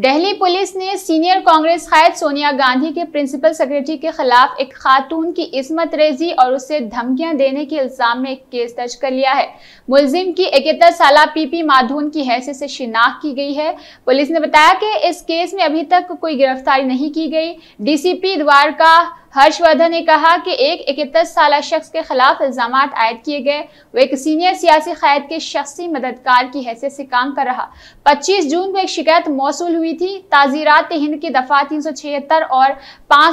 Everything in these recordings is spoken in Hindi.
दिल्ली पुलिस ने सीनियर कांग्रेस कैद सोनिया गांधी के प्रिंसिपल सेक्रेटरी के खिलाफ एक खातून की इसमत रेजी और उसे धमकियां देने के इल्जाम में एक केस दर्ज कर लिया है मुलजिम की इकहत्तर साल पीपी माधुन की हैसियत से शिनाख्त की गई है पुलिस ने बताया कि इस केस में अभी तक कोई गिरफ्तारी नहीं की गई डीसीपी द्वारका हर्षवर्धन ने कहा कि एक इकतीस साल शख्स के खिलाफ इल्जाम आयद किए गए वो एक सीनियर सियासी कैद के शख्सी मददगार की हैसियत से काम कर रहा पच्चीस जून को एक शिकायत मौसू हुई थी ताजीरात हिंद की दफा तीन सौ छिहत्तर और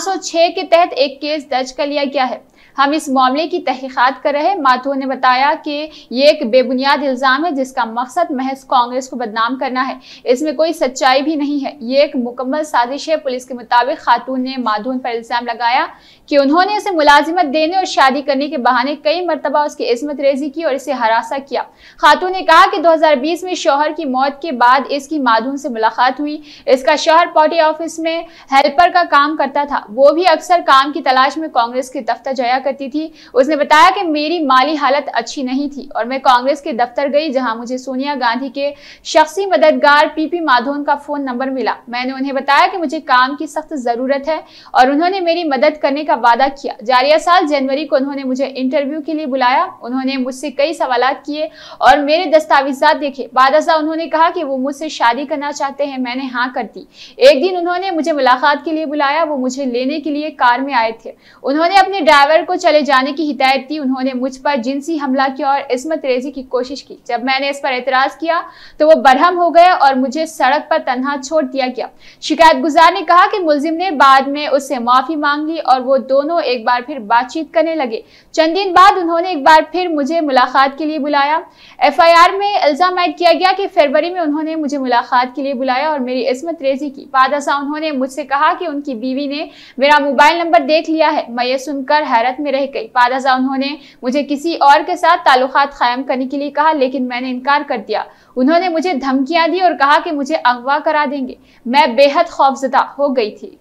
सौ छह के तहत एक केस दर्ज कर लिया गया है हम इस मामले की तहकीकत कर रहे माथुर ने बताया कि ये एक बेबुनियाद इल्ज़ाम है जिसका मकसद महज कांग्रेस को बदनाम करना है इसमें कोई सच्चाई भी नहीं है ये एक मुकम्मल साजिश है पुलिस के मुताबिक खातून ने माधुन पर इल्ज़ाम लगाया कि उन्होंने उसे मुलाजिमत देने और शादी करने के बहाने कई मरतबा उसकी इसमत रेजी की और इसे हरासा किया खातून ने कहा कि 2020 में शोहर की मौत के बाद इसकी माधून से मुलाकात हुई इसका शोहर पॉटी ऑफिस में हेल्पर का काम करता था वो भी अक्सर काम की तलाश में कांग्रेस के दफ्तर जाया करती थी उसने बताया कि मेरी माली हालत अच्छी नहीं थी और मैं कांग्रेस के दफ्तर गई जहाँ मुझे सोनिया गांधी के शख्सी मददगार पी माधोन का फोन नंबर मिला मैंने उन्हें बताया कि मुझे काम की सख्त ज़रूरत है और उन्होंने मेरी मदद करने का वादा किया जारिया साल जनवरी को उन्होंने मुझे इंटरव्यू के लिए बुलाया उन्होंने मुझसे कई सवाल किए और मेरे दस्तावेजा देखे बादशाह उन्होंने कहा कि वो मुझसे शादी करना चाहते हैं मैंने हाँ कर दी एक दिन उन्होंने मुझे मुलाकात के लिए बुलाया वो मुझे लेने के लिए कार में आए थे उन्होंने अपने ड्राइवर को चले जाने की हिदायत दी उन्होंने मुझ पर जिनसी हमला किया और इसमत रेजी की कोशिश की जब मैंने इस पर एतराज किया तो वो बरहम हो गया और मुझे सड़क पर तनहा छोड़ दिया गया शिकायत गुजार ने कहा कि मुलजिम ने बाद में उससे माफी मांग ली और वो दोनों एक बार फिर बातचीत करने लगे चंद दिन बाद उन्होंने एक बार फिर मुझे मुलाकात के लिए बुलाया एफआईआर में इल्ज़ाम ऐड किया गया कि फरवरी में उन्होंने मुझे मुलाकात के लिए बुलाया और मेरी इसमत रेजी की बादशा उन्होंने मुझसे कहा कि उनकी बीवी ने मेरा मोबाइल नंबर देख लिया है मैं ये सुनकर हैरत में रह गई बादशा उन्होंने मुझे किसी और के साथ ताल्लुक कायम करने के लिए कहा लेकिन मैंने इनकार कर दिया उन्होंने मुझे धमकियां दी और कहा कि मुझे अगवा करा देंगे मैं बेहद खौफजदा हो गई थी